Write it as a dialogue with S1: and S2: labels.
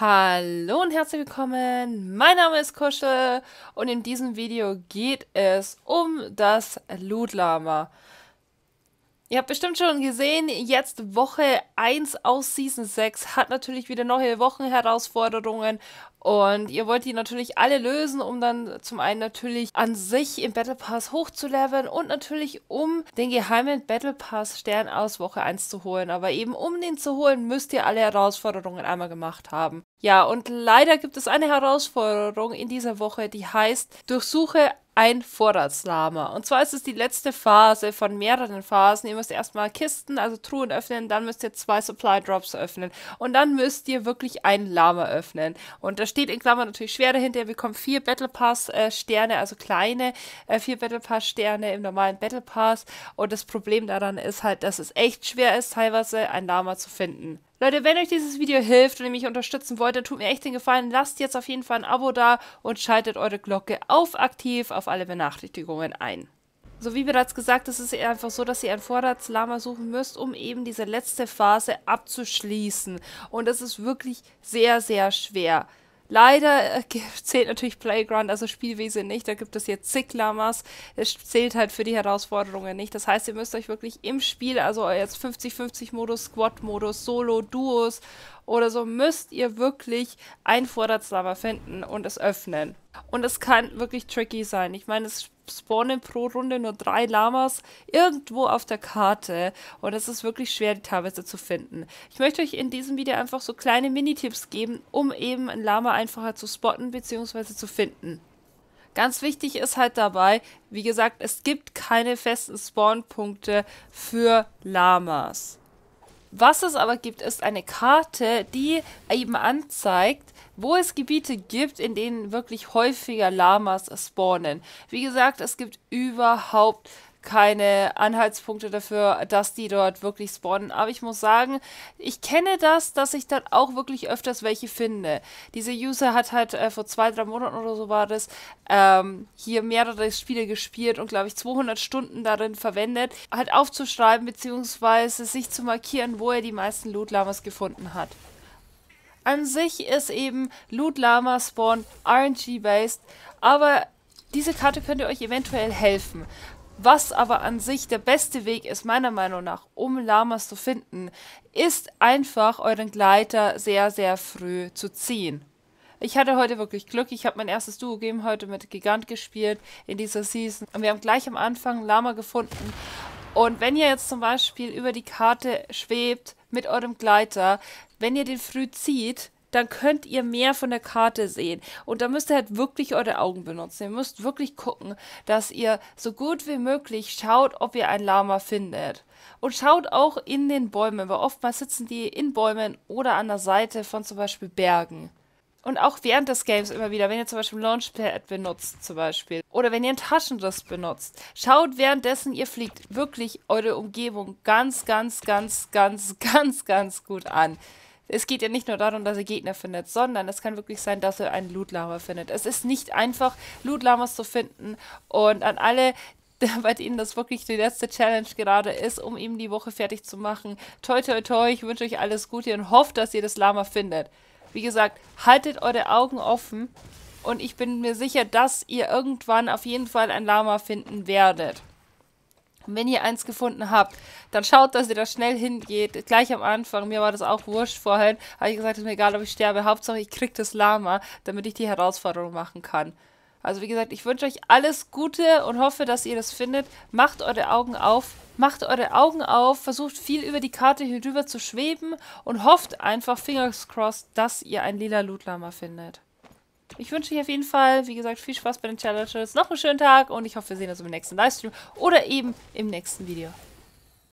S1: Hallo und herzlich willkommen, mein Name ist Kusche und in diesem Video geht es um das Ludlama. Ihr habt bestimmt schon gesehen, jetzt Woche 1 aus Season 6 hat natürlich wieder neue Wochenherausforderungen und ihr wollt die natürlich alle lösen, um dann zum einen natürlich an sich im Battle Pass hochzuleveln und natürlich um den geheimen Battle Pass Stern aus Woche 1 zu holen. Aber eben um den zu holen, müsst ihr alle Herausforderungen einmal gemacht haben. Ja, und leider gibt es eine Herausforderung in dieser Woche, die heißt, durchsuche ein Vorratslama. Und zwar ist es die letzte Phase von mehreren Phasen. Ihr müsst erstmal Kisten, also Truhen öffnen, dann müsst ihr zwei Supply Drops öffnen und dann müsst ihr wirklich ein Lama öffnen. Und da steht in Klammern natürlich Schwere hinter. Ihr bekommt vier Battle Pass äh, Sterne, also kleine äh, vier Battle Pass Sterne im normalen Battle Pass. Und das Problem daran ist halt, dass es echt schwer ist, teilweise ein Lama zu finden. Leute, wenn euch dieses Video hilft und ihr mich unterstützen wollt, dann tut mir echt den Gefallen, lasst jetzt auf jeden Fall ein Abo da und schaltet eure Glocke auf aktiv auf alle Benachrichtigungen ein. So wie bereits gesagt, es ist einfach so, dass ihr ein Vorratslama suchen müsst, um eben diese letzte Phase abzuschließen. Und das ist wirklich sehr, sehr schwer. Leider äh, zählt natürlich Playground, also Spielwesen nicht. Da gibt es jetzt zig Lamas. Es zählt halt für die Herausforderungen nicht. Das heißt, ihr müsst euch wirklich im Spiel, also jetzt 50-50-Modus, Squad-Modus, Solo, Duos oder so, müsst ihr wirklich ein Vorratslama finden und es öffnen. Und es kann wirklich tricky sein. Ich meine, es spawnen pro Runde nur drei Lamas irgendwo auf der Karte. Und es ist wirklich schwer, die teilweise zu finden. Ich möchte euch in diesem Video einfach so kleine Mini-Tipps geben, um eben ein Lama einfacher zu spotten bzw. zu finden. Ganz wichtig ist halt dabei, wie gesagt, es gibt keine festen Spawnpunkte für Lamas. Was es aber gibt, ist eine Karte, die eben anzeigt, wo es Gebiete gibt, in denen wirklich häufiger Lamas spawnen. Wie gesagt, es gibt überhaupt keine Anhaltspunkte dafür, dass die dort wirklich spawnen. Aber ich muss sagen, ich kenne das, dass ich dann auch wirklich öfters welche finde. Diese User hat halt äh, vor zwei, drei Monaten oder so war das, ähm, hier mehrere Spiele gespielt und glaube ich 200 Stunden darin verwendet, halt aufzuschreiben bzw. sich zu markieren, wo er die meisten Loot Lamas gefunden hat. An sich ist eben Loot Lama Spawn RNG-based, aber diese Karte könnte euch eventuell helfen. Was aber an sich der beste Weg ist, meiner Meinung nach, um Lamas zu finden, ist einfach euren Gleiter sehr, sehr früh zu ziehen. Ich hatte heute wirklich Glück. Ich habe mein erstes Duo-Game heute mit Gigant gespielt in dieser Season. Und wir haben gleich am Anfang Lama gefunden. Und wenn ihr jetzt zum Beispiel über die Karte schwebt mit eurem Gleiter, wenn ihr den früh zieht, dann könnt ihr mehr von der Karte sehen. Und da müsst ihr halt wirklich eure Augen benutzen. Ihr müsst wirklich gucken, dass ihr so gut wie möglich schaut, ob ihr ein Lama findet. Und schaut auch in den Bäumen, weil oftmals sitzen die in Bäumen oder an der Seite von zum Beispiel Bergen. Und auch während des Games immer wieder, wenn ihr zum Beispiel Launchpad benutzt, zum Beispiel, oder wenn ihr einen Taschenriss benutzt, schaut währenddessen ihr fliegt wirklich eure Umgebung ganz, ganz, ganz, ganz, ganz, ganz gut an es geht ja nicht nur darum, dass ihr Gegner findet, sondern es kann wirklich sein, dass ihr einen Loot Lama findet. Es ist nicht einfach, Loot Lamas zu finden. Und an alle, bei denen das wirklich die letzte Challenge gerade ist, um eben die Woche fertig zu machen. Toi, toi, toi, ich wünsche euch alles Gute und hoffe, dass ihr das Lama findet. Wie gesagt, haltet eure Augen offen und ich bin mir sicher, dass ihr irgendwann auf jeden Fall ein Lama finden werdet. Und wenn ihr eins gefunden habt, dann schaut, dass ihr da schnell hingeht. Gleich am Anfang, mir war das auch wurscht vorhin, habe ich gesagt, es ist mir egal, ob ich sterbe. Hauptsache, ich kriege das Lama, damit ich die Herausforderung machen kann. Also wie gesagt, ich wünsche euch alles Gute und hoffe, dass ihr das findet. Macht eure Augen auf, macht eure Augen auf, versucht viel über die Karte hinüber zu schweben und hofft einfach, fingers crossed, dass ihr ein lila Lutlama findet. Ich wünsche euch auf jeden Fall, wie gesagt, viel Spaß bei den Challenges. Noch einen schönen Tag und ich hoffe, wir sehen uns im nächsten Livestream oder eben im nächsten Video.